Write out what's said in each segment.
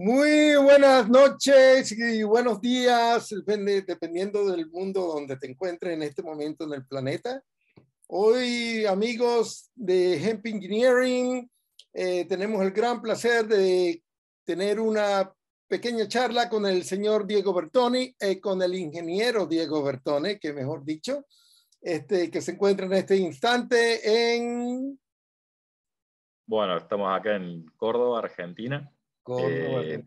Muy buenas noches y buenos días, dependiendo del mundo donde te encuentres en este momento en el planeta. Hoy, amigos de Hemp Engineering, eh, tenemos el gran placer de tener una pequeña charla con el señor Diego Bertoni, eh, con el ingeniero Diego Bertone, que mejor dicho, este, que se encuentra en este instante en... Bueno, estamos acá en Córdoba, Argentina. Eh,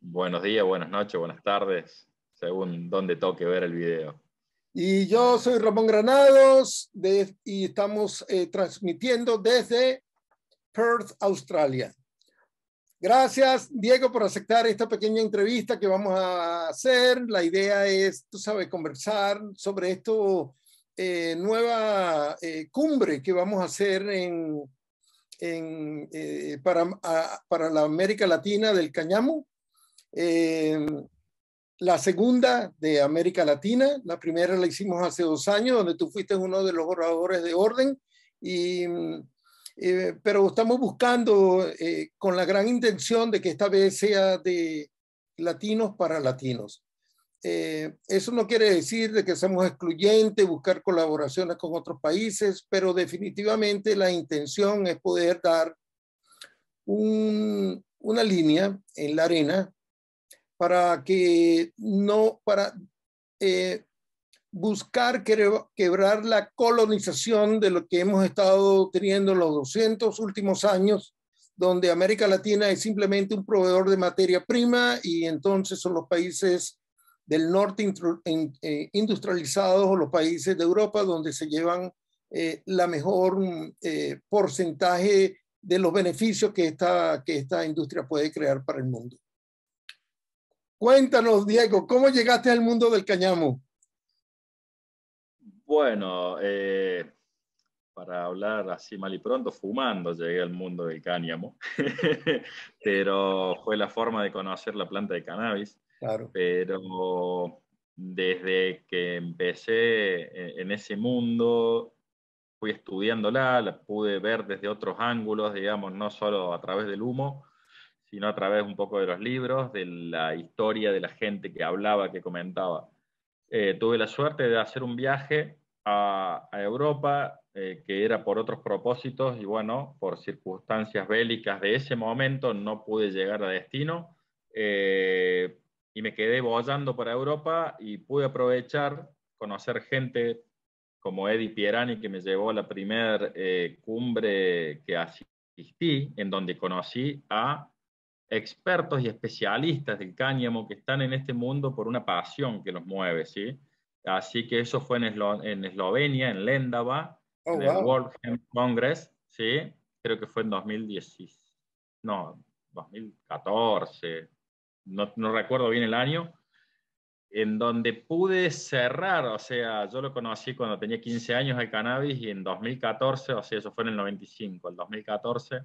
buenos días, buenas noches, buenas tardes, según donde toque ver el video. Y yo soy Ramón Granados y estamos eh, transmitiendo desde Perth, Australia. Gracias, Diego, por aceptar esta pequeña entrevista que vamos a hacer. La idea es, tú sabes, conversar sobre esta eh, nueva cumbre que vamos a hacer en eh, para, para, la América Latina del Cañamo, eh, la segunda de América Latina, la primera la hicimos hace dos años, donde tú fuiste uno de los oradores de orden, y, mm, eh, pero estamos buscando con la gran intención de que esta vez sea de latinos para latinos. Eh, eso no quiere decir de que seamos excluyentes, buscar colaboraciones con otros países, pero definitivamente la intención es poder dar una línea en la arena para que no, para eh, buscar quebrar la colonización de lo que hemos estado teniendo en los 200 últimos años, donde América Latina es simplemente un proveedor de materia prima y entonces son los países del norte eh, industrializados o los países de Europa donde se llevan eh, la mejor mm, eh, porcentaje de los beneficios que esta, que esta industria puede crear para el mundo. Cuéntanos, Diego, ¿cómo llegaste al mundo del cañamo? Bueno, para hablar así mal y pronto, fumando llegué al mundo del cáñamo, pero fue la forma de conocer la planta de cannabis. Pero desde que empecé e-, en ese mundo, fui estudiándola, la pude ver desde otros ángulos, digamos, no solo a través del humo, sino a través un poco de los libros, de la historia de la gente que hablaba, que comentaba. Eh, tuve la suerte de hacer un viaje a, a Europa, eh, que era por otros propósitos, y bueno, por circunstancias bélicas de ese momento no pude llegar a destino, eh, y me quedé bollando para Europa y pude aprovechar, conocer gente como Eddie Pierani, que me llevó a la primera eh, cumbre que asistí, en donde conocí a expertos y especialistas del cáñamo que están en este mundo por una pasión que los mueve, ¿sí? Así que eso fue en, en Eslovenia, en Lendava, del oh, en World Hemp Congress, ¿sí? Creo que fue en no, 2014, no, recuerdo bien el año, en donde pude cerrar, o sea, yo lo conocí cuando tenía 15 años de cannabis y en 2014, o sea, eso fue en el 95, el 2014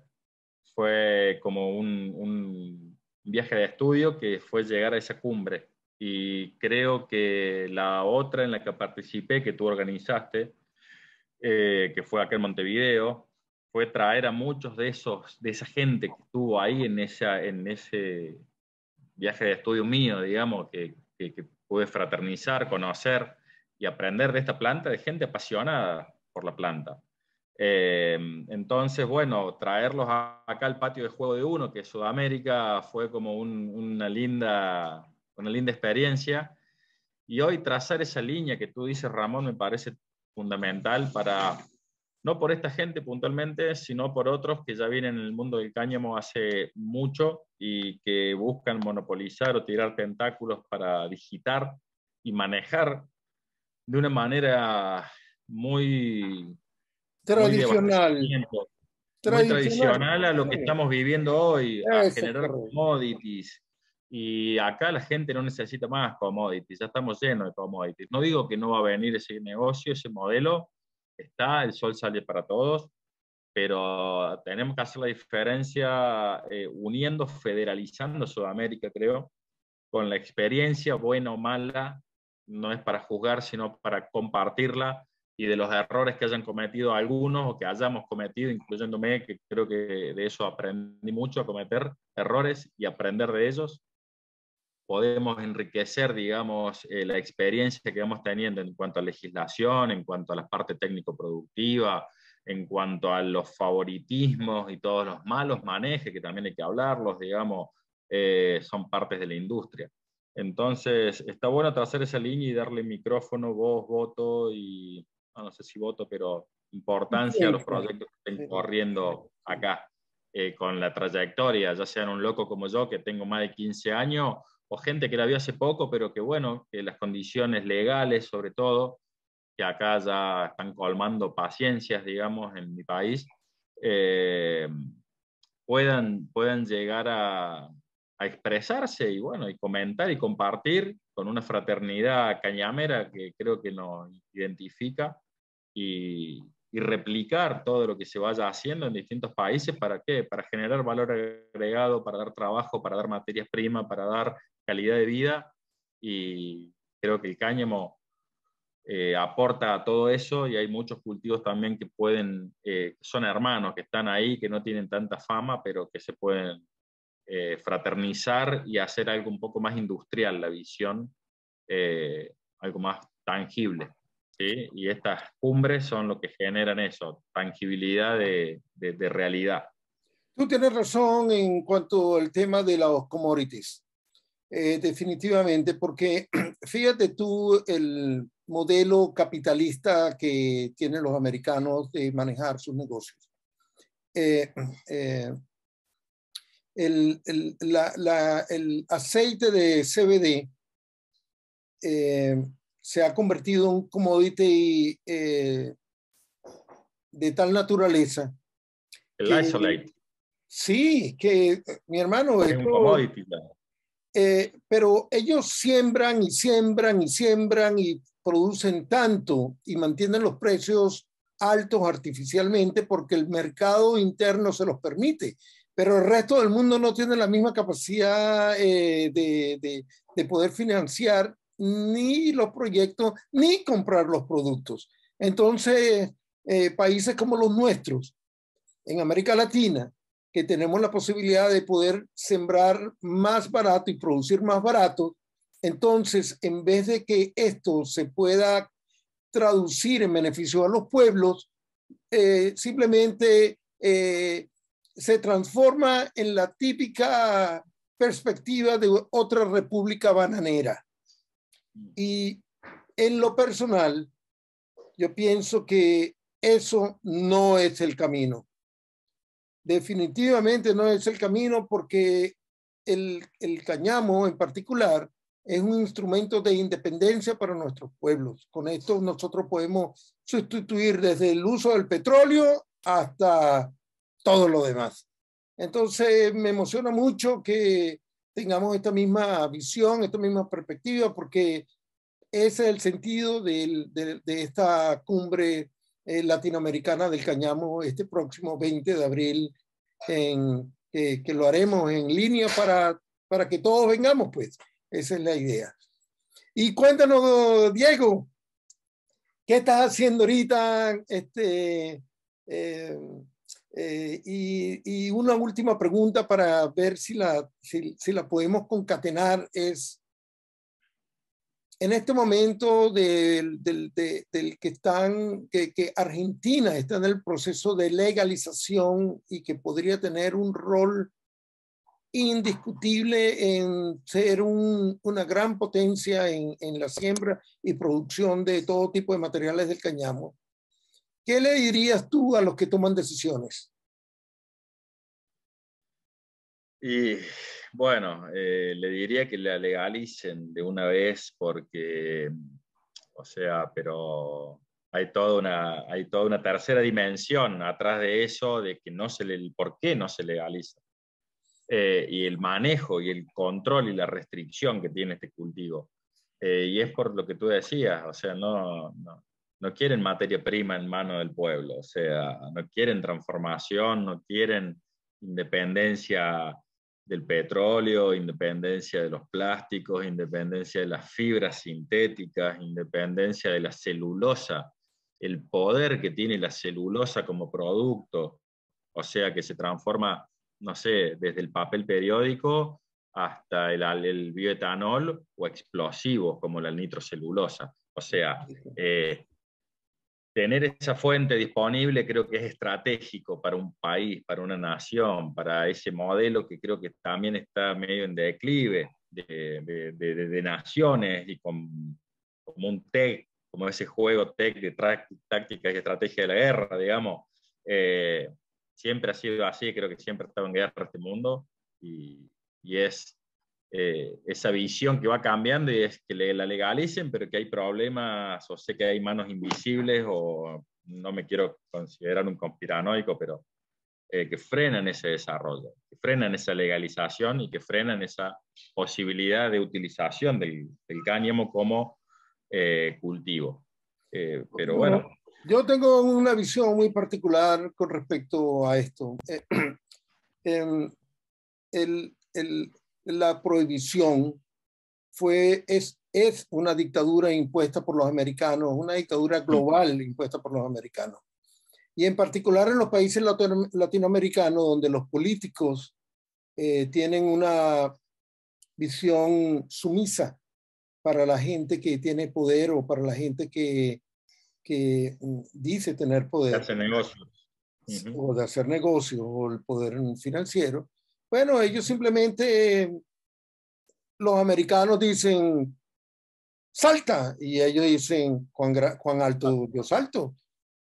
fue como un, viaje de estudio que fue llegar a esa cumbre. Y creo que la otra en la que participé, que tú organizaste, eh, que fue aquel Montevideo, fue traer a muchos de esos, de esa gente que estuvo ahí en, esa, en ese viaje de estudio mío, digamos, que, que, pude fraternizar, conocer y aprender de esta planta, de gente apasionada por la planta. Eh, entonces, bueno, traerlos acá al patio de juego de uno, que Sudamérica fue como una, linda, una linda experiencia. Y hoy trazar esa línea que tú dices, Ramón, me parece fundamental para, no por esta gente puntualmente, sino por otros que ya vienen en el mundo del cáñamo hace mucho y que buscan monopolizar o tirar tentáculos para digitar y manejar de una manera muy tradicional. a lo que estamos viviendo hoy, a generar commodities. Y acá la gente no necesita más commodities, ya estamos llenos de commodities. No digo que no va a venir ese negocio, ese modelo, está, el sol sale para todos, pero tenemos que hacer la diferencia eh, uniendo, federalizando Sudamérica, creo, con la experiencia buena o mala, no es para juzgar, sino para compartirla y de los errores que hayan cometido algunos o que hayamos cometido, incluyéndome, que creo que de eso aprendí mucho, a cometer errores y aprender de ellos podemos enriquecer, digamos, eh, la experiencia que vamos teniendo en cuanto a legislación, en cuanto a la parte técnico-productiva, en cuanto a los favoritismos y todos los malos manejes, que también hay que hablarlos, digamos, eh, son partes de la industria. Entonces, está bueno trazar esa línea y darle micrófono, voz, voto y, no, sé si voto, pero importancia a los proyectos que estén corriendo acá, eh, con la trayectoria, ya sean un loco como yo que tengo más de 15 años o gente que la vio hace poco, pero que bueno, que las condiciones legales sobre todo, que acá ya están colmando paciencias, digamos, en mi país, eh, puedan, puedan llegar a, a expresarse y bueno, y comentar y compartir con una fraternidad cañamera que creo que nos identifica y, y replicar todo lo que se vaya haciendo en distintos países. ¿Para qué? Para generar valor agregado, para dar trabajo, para dar materias primas, para dar calidad de vida. Y creo que el cáñamo eh, aporta a todo eso y hay muchos cultivos también que pueden, eh, son hermanos, que están ahí, que no tienen tanta fama, pero que se pueden eh, fraternizar y hacer algo un poco más industrial la visión, algo más tangible. Y estas cumbres son lo que generan eso, tangibilidad de, de, realidad. Tú tienes razón en cuanto al tema de los commodities. Eh, definitivamente, porque fíjate tú el modelo capitalista que tienen los americanos de manejar sus negocios. Eh, eh, el, el, la, el, aceite de CBD se ha convertido en un commodity eh, de tal naturaleza. El isolate. Sí, que eh, mi hermano. Es un commodity. Eh, pero ellos siembran y siembran y siembran y producen tanto y mantienen los precios altos artificialmente porque el mercado interno se los permite, pero el resto del mundo no tiene la misma capacidad de, poder financiar ni los proyectos, ni comprar los productos. Entonces, eh, países como los nuestros, en América Latina, que tenemos la posibilidad de poder sembrar más barato y producir más barato, entonces, en vez de que esto se pueda traducir en beneficio a los pueblos, eh, simplemente eh, se transforma en la típica perspectiva de otra república bananera. Y en lo personal, yo pienso que eso no es el camino. Definitivamente no es el camino porque el, cañamo en particular es un instrumento de independencia para nuestros pueblos. Con esto nosotros podemos sustituir desde el uso del petróleo hasta todo lo demás. Entonces me emociona mucho que tengamos esta misma visión, esta misma perspectiva, porque ese es el sentido de, esta cumbre eh, latinoamericana del Cañamo este próximo 20 de abril, que lo haremos en línea para, para que todos vengamos, pues. Esa es la idea. Y cuéntanos, Diego, ¿qué estás haciendo ahorita? Este, eh, eh, y, una última pregunta para ver si la, si, la podemos concatenar es, en este momento del, del, que están, que, que, Argentina está en el proceso de legalización y que podría tener un rol indiscutible en ser un, una gran potencia en, en la siembra y producción de todo tipo de materiales del cañamo ¿Qué le dirías tú a los que toman decisiones? Y bueno, eh, le diría que la legalicen de una vez porque, o sea, pero hay toda una, hay toda una tercera dimensión atrás de eso, de que no se le, por qué no se legaliza. Eh, y el manejo y el control y la restricción que tiene este cultivo. Eh, y es por lo que tú decías, o sea, no, no no quieren materia prima en mano del pueblo, o sea, no quieren transformación, no quieren independencia del petróleo, independencia de los plásticos, independencia de las fibras sintéticas, independencia de la celulosa, el poder que tiene la celulosa como producto, o sea, que se transforma, no sé, desde el papel periódico hasta el, bioetanol o explosivos como la nitrocelulosa. O sea, tener esa fuente disponible creo que es estratégico para un país, para una nación, para ese modelo que creo que también está medio en declive de, de, naciones y con, como un tech, como ese juego tech de táctica y estrategia de la guerra, digamos. Eh, siempre ha sido así, creo que siempre ha estado en guerra este mundo y, y es eh, esa visión que va cambiando y es que la legalicen, pero que hay problemas o sé que hay manos invisibles o no me quiero considerar un conspiranoico, pero eh, que frenan ese desarrollo, que frenan esa legalización y que frenan esa posibilidad de utilización del, del cáñamo como eh, cultivo. pero bueno, Yo tengo una visión muy particular con respecto a esto. Em, el, el, la prohibición fue, es, una dictadura impuesta por los americanos, una dictadura mm. global impuesta por los americanos. Y en particular en los países latinoamericanos, donde los políticos eh, tienen una visión sumisa para la gente que tiene poder o para la gente que, mm, dice tener poder. O de hacer negocios o el poder financiero. Bueno, ellos simplemente, los americanos dicen, salta, y ellos dicen, cuán, alto yo salto,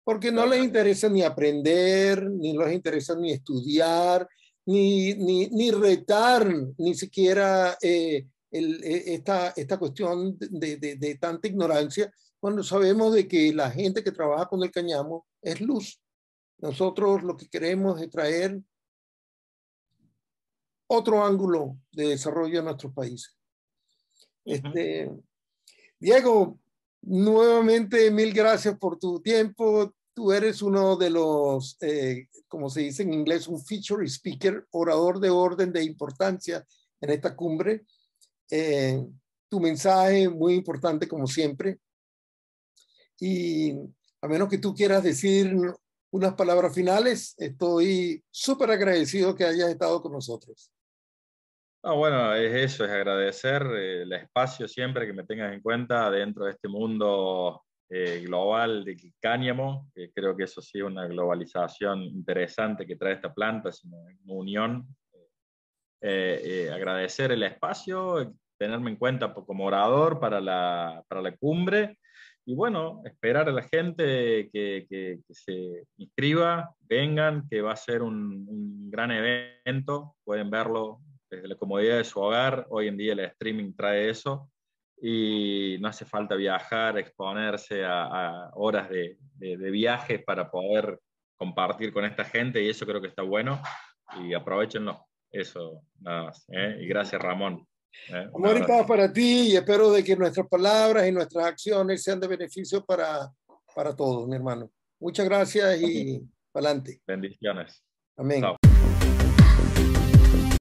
porque no les interesa ni aprender, ni les interesa ni estudiar, ni, ni, retar, ni siquiera eh, e, esta, esta cuestión de, de tanta ignorancia, cuando sabemos de que la gente que trabaja con el cañamo es luz. Nosotros lo que queremos es traer otro ángulo de desarrollo de nuestros países. Este, Diego, nuevamente mil gracias por tu tiempo. Tú eres uno de los, eh, como se dice en inglés, un feature speaker, orador de orden de importancia en esta cumbre. Eh, tu mensaje muy importante como siempre. Y a menos que tú quieras decir unas palabras finales, estoy súper agradecido que hayas estado con nosotros bueno, es eso, es agradecer eh, el espacio siempre que me tengas en cuenta dentro de este mundo eh, global de cáñamo, que creo que eso sí es una globalización interesante que trae esta planta, es una, unión. Eh, agradecer el espacio, tenerme en cuenta como orador para la, para la cumbre y bueno, esperar a la gente que, se inscriba, vengan, que va a ser un gran evento, pueden verlo desde la comodidad de su hogar. Hoy en día el streaming trae eso y no hace falta viajar, exponerse a, horas de, de, viaje para poder compartir con esta gente y eso creo que está bueno y aprovechenlo. Eso, nada más. ¿eh? Y gracias Ramón. ¿eh? paz para ti y espero de que nuestras palabras y nuestras acciones sean de beneficio para, para todos, mi hermano. Muchas gracias y para adelante. Bendiciones. Amén.